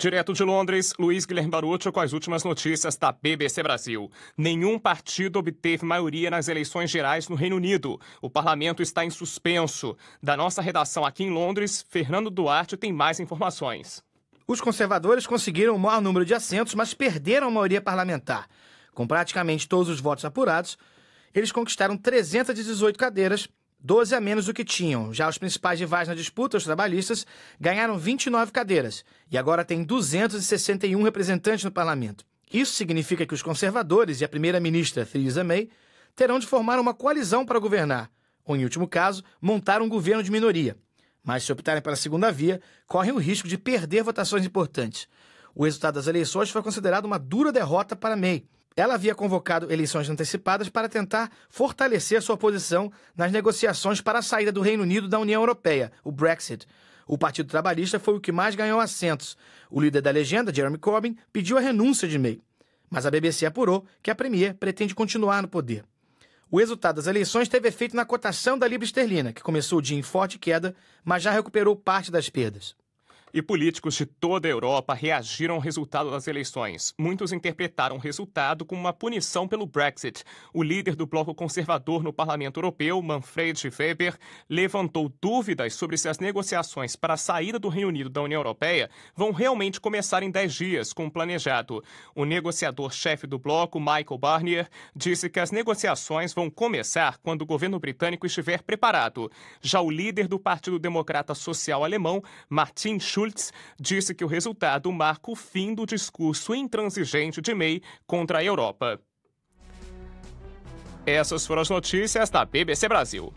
Direto de Londres, Luiz Guilherme Barucho com as últimas notícias da BBC Brasil. Nenhum partido obteve maioria nas eleições gerais no Reino Unido. O parlamento está em suspenso. Da nossa redação aqui em Londres, Fernando Duarte tem mais informações. Os conservadores conseguiram o maior número de assentos, mas perderam a maioria parlamentar. Com praticamente todos os votos apurados, eles conquistaram 318 cadeiras 12 a menos do que tinham. Já os principais rivais na disputa, os trabalhistas, ganharam 29 cadeiras e agora têm 261 representantes no parlamento. Isso significa que os conservadores e a primeira-ministra Theresa May terão de formar uma coalizão para governar, ou, em último caso, montar um governo de minoria. Mas se optarem pela segunda via, correm o risco de perder votações importantes. O resultado das eleições foi considerado uma dura derrota para May ela havia convocado eleições antecipadas para tentar fortalecer sua posição nas negociações para a saída do Reino Unido da União Europeia, o Brexit. O Partido Trabalhista foi o que mais ganhou assentos. O líder da legenda, Jeremy Corbyn, pediu a renúncia de May. Mas a BBC apurou que a Premier pretende continuar no poder. O resultado das eleições teve efeito na cotação da libra esterlina, que começou o dia em forte queda, mas já recuperou parte das perdas e políticos de toda a Europa reagiram ao resultado das eleições. Muitos interpretaram o resultado como uma punição pelo Brexit. O líder do bloco conservador no Parlamento Europeu, Manfred Weber, levantou dúvidas sobre se as negociações para a saída do Reino Unido da União Europeia vão realmente começar em 10 dias, como planejado. O negociador-chefe do bloco, Michael Barnier, disse que as negociações vão começar quando o governo britânico estiver preparado. Já o líder do Partido Democrata Social Alemão, Martin Schulz, Schultz disse que o resultado marca o fim do discurso intransigente de May contra a Europa. Essas foram as notícias da BBC Brasil.